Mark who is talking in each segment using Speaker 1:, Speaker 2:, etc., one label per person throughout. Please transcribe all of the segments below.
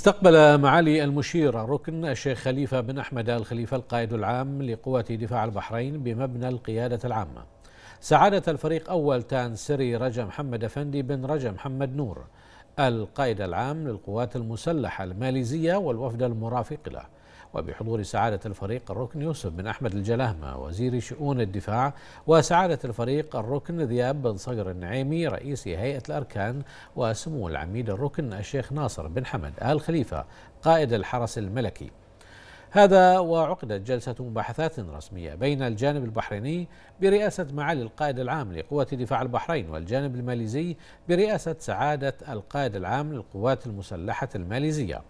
Speaker 1: استقبل معالي المشير الركن الشيخ خليفة بن أحمد الخليفة القائد العام لقوة دفاع البحرين بمبنى القيادة العامة سعادة الفريق أول تان سري رجا محمد أفندي بن رجا محمد نور القائد العام للقوات المسلحة الماليزية والوفد المرافق له وبحضور سعادة الفريق الركن يوسف بن أحمد الجلهمة وزير شؤون الدفاع وسعادة الفريق الركن ذياب بن صقر النعيمي رئيس هيئة الأركان وسمو العميد الركن الشيخ ناصر بن حمد آل خليفة قائد الحرس الملكي هذا وعقدت جلسة مباحثات رسمية بين الجانب البحريني برئاسة معالي القائد العام لقوة دفاع البحرين والجانب الماليزي برئاسة سعادة القائد العام للقوات المسلحة الماليزية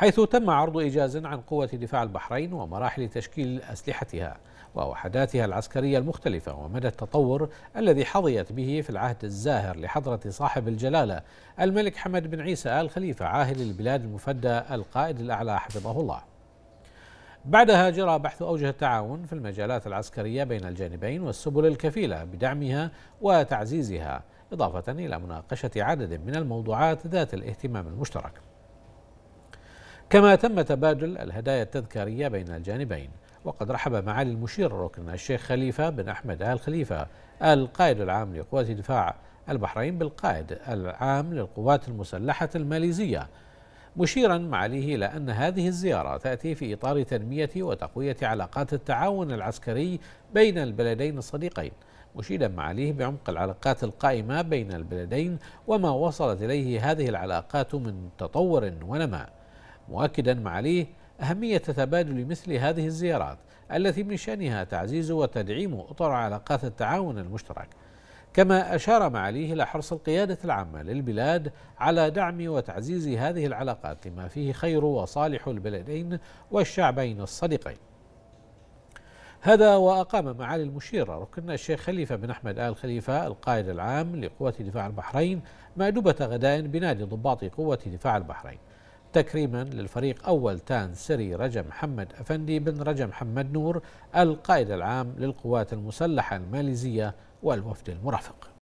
Speaker 1: حيث تم عرض إيجاز عن قوة دفاع البحرين ومراحل تشكيل أسلحتها ووحداتها العسكرية المختلفة ومدى التطور الذي حظيت به في العهد الزاهر لحضرة صاحب الجلالة الملك حمد بن عيسى آل خليفة عاهل البلاد المفدى القائد الأعلى حفظه الله بعدها جرى بحث أوجه التعاون في المجالات العسكرية بين الجانبين والسبل الكفيلة بدعمها وتعزيزها إضافة إلى مناقشة عدد من الموضوعات ذات الاهتمام المشترك كما تم تبادل الهدايا التذكارية بين الجانبين وقد رحب معالي المشير الركن الشيخ خليفة بن أحمد آل خليفة القائد العام لقوات دفاع البحرين بالقائد العام للقوات المسلحة الماليزية مشيرا معاليه إلى أن هذه الزيارة تأتي في إطار تنمية وتقوية علاقات التعاون العسكري بين البلدين الصديقين مشيدا معاليه بعمق العلاقات القائمة بين البلدين وما وصلت إليه هذه العلاقات من تطور ونماء مؤكدا معاليه أهمية تبادل مثل هذه الزيارات التي من شأنها تعزيز وتدعيم أطر علاقات التعاون المشترك كما أشار معاليه إلى حرص القيادة العامة للبلاد على دعم وتعزيز هذه العلاقات لما فيه خير وصالح البلدين والشعبين الصديقين هذا وأقام معالي المشير ركن الشيخ خليفة بن أحمد آل خليفة القائد العام لقوة دفاع البحرين مأدبة غداء بنادي ضباط قوة دفاع البحرين تكريما للفريق أول تان سري رجم محمد أفندي بن رجم محمد نور القائد العام للقوات المسلحة الماليزية والوفد المرافق